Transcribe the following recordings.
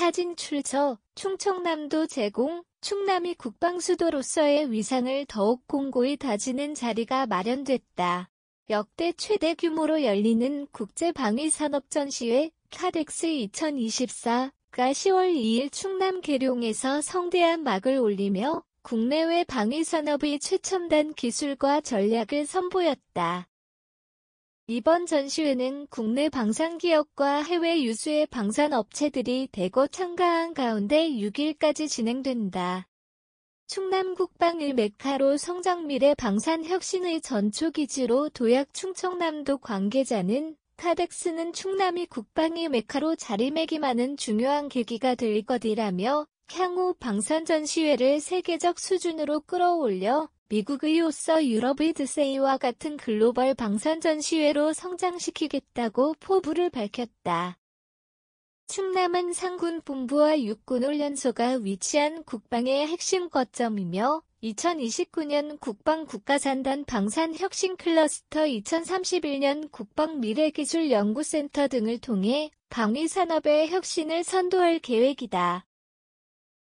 사진 출처, 충청남도 제공, 충남이 국방수도로서의 위상을 더욱 공고히 다지는 자리가 마련됐다. 역대 최대 규모로 열리는 국제방위산업전시회 카덱스 2024가 10월 2일 충남 계룡에서 성대한 막을 올리며 국내외 방위산업의 최첨단 기술과 전략을 선보였다. 이번 전시회는 국내 방산기업과 해외 유수의 방산업체들이 대거 참가한 가운데 6일까지 진행된다. 충남 국방의 메카로 성장미래 방산혁신의 전초기지로 도약 충청남도 관계자는 카덱스는 충남이 국방의 메카로 자리매김하는 중요한 계기가 될 것이라며 향후 방산 전시회를 세계적 수준으로 끌어올려 미국의로서 유럽의 드세이와 같은 글로벌 방산 전시회로 성장시키겠다고 포부를 밝혔다. 충남은 상군 본부와 육군 훈련소가 위치한 국방의 핵심 거점이며 2029년 국방 국가산단 방산 혁신 클러스터 2031년 국방 미래기술 연구센터 등을 통해 방위 산업의 혁신을 선도할 계획이다.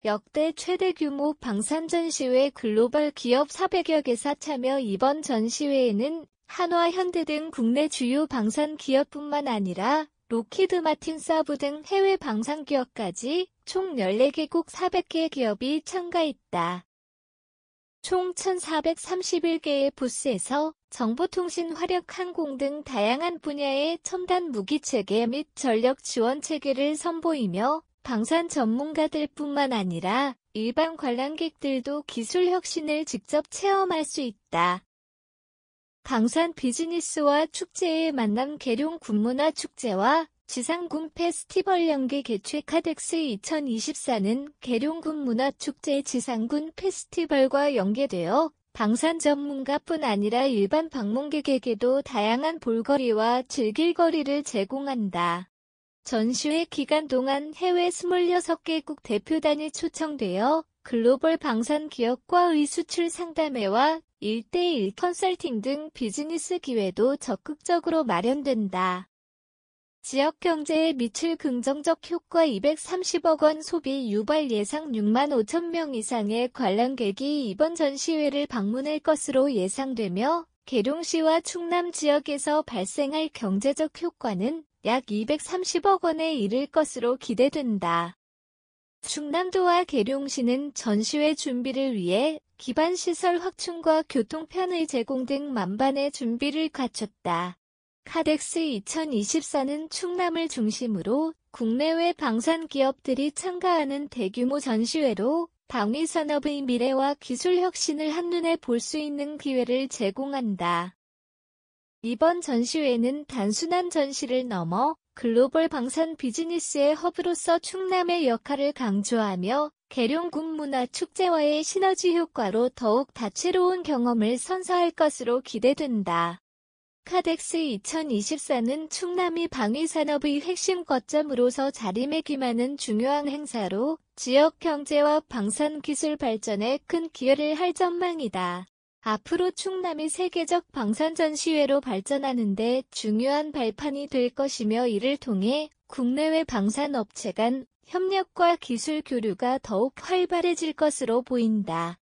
역대 최대 규모 방산전시회 글로벌 기업 400여 개사 참여 이번 전시회에는 한화 현대 등 국내 주요 방산 기업뿐만 아니라 로키드 마틴 사브 등 해외 방산 기업까지 총 14개국 400개 기업이 참가했다. 총 1431개의 부스에서 정보통신 화력 항공 등 다양한 분야의 첨단 무기체계 및 전력 지원 체계를 선보이며 방산 전문가들뿐만 아니라 일반 관람객들도 기술 혁신을 직접 체험할 수 있다. 방산 비즈니스와 축제의 만남 계룡 군문화 축제와 지상군 페스티벌 연계 개최 카덱스 2024는 계룡군 문화축제 지상군 페스티벌과 연계되어 방산 전문가뿐 아니라 일반 방문객에게도 다양한 볼거리와 즐길거리를 제공한다. 전시회 기간 동안 해외 26개국 대표단이 초청되어 글로벌 방산 기업과 의수출 상담회와 1대1 컨설팅 등 비즈니스 기회도 적극적으로 마련된다. 지역 경제에 미칠 긍정적 효과 230억 원 소비 유발 예상 6만 5천 명 이상의 관람객이 이번 전시회를 방문할 것으로 예상되며 계룡시와 충남 지역에서 발생할 경제적 효과는 약 230억 원에 이를 것으로 기대된다. 충남도와 계룡시는 전시회 준비를 위해 기반시설 확충과 교통편의 제공 등 만반의 준비를 갖췄다. 카덱스 2024는 충남을 중심으로 국내외 방산 기업들이 참가하는 대규모 전시회로 방위산업의 미래와 기술 혁신을 한눈에 볼 수 있는 기회를 제공한다. 이번 전시회는 단순한 전시를 넘어 글로벌 방산 비즈니스의 허브로서 충남의 역할을 강조하며 계룡국 문화축제와의 시너지 효과로 더욱 다채로운 경험을 선사할 것으로 기대된다. 카덱스 2024는 충남이 방위산업의 핵심 거점으로서 자리매김하는 중요한 행사로 지역 경제와 방산기술 발전에 큰 기여를 할 전망이다. 앞으로 충남이 세계적 방산전시회로 발전하는데 중요한 발판이 될 것이며 이를 통해 국내외 방산업체 간 협력과 기술 교류가 더욱 활발해질 것으로 보인다.